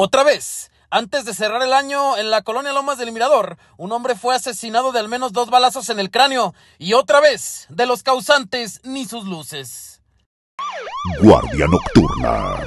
Otra vez. Antes de cerrar el año, en la colonia Lomas del Mirador, un hombre fue asesinado de al menos dos balazos en el cráneo y otra vez, de los causantes, ni sus luces. Guardia Nocturna.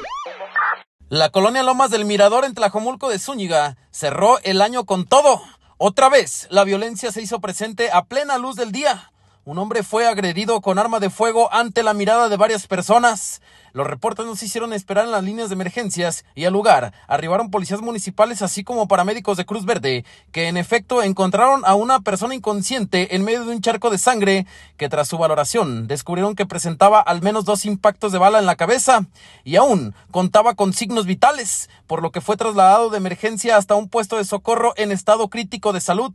La colonia Lomas del Mirador en Tlajomulco de Zúñiga cerró el año con todo. Otra vez, la violencia se hizo presente a plena luz del día. Un hombre fue agredido con arma de fuego ante la mirada de varias personas. Los reportes nos hicieron esperar en las líneas de emergencias y al lugar arribaron policías municipales así como paramédicos de Cruz Verde, que en efecto encontraron a una persona inconsciente en medio de un charco de sangre que tras su valoración descubrieron que presentaba al menos dos impactos de bala en la cabeza y aún contaba con signos vitales, por lo que fue trasladado de emergencia hasta un puesto de socorro en estado crítico de salud.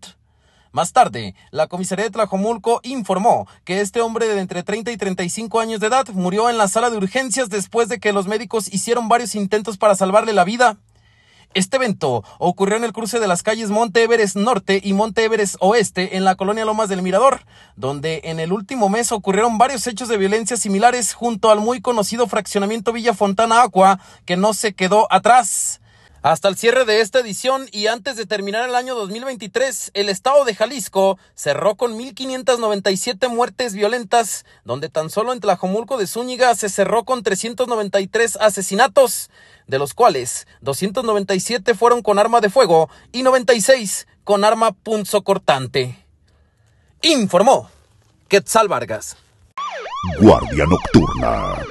Más tarde, la comisaría de Tlajomulco informó que este hombre de entre 30 y 35 años de edad murió en la sala de urgencias después de que los médicos hicieron varios intentos para salvarle la vida. Este evento ocurrió en el cruce de las calles Monte Everest Norte y Monte Everest Oeste en la colonia Lomas del Mirador, donde en el último mes ocurrieron varios hechos de violencia similares junto al muy conocido fraccionamiento Villa Fontana Aqua, que no se quedó atrás. Hasta el cierre de esta edición y antes de terminar el año 2023, el estado de Jalisco cerró con 1.597 muertes violentas, donde tan solo en Tlajomulco de Zúñiga se cerró con 393 asesinatos, de los cuales 297 fueron con arma de fuego y 96 con arma punzocortante. Informó Quetzal Vargas. Guardia Nocturna.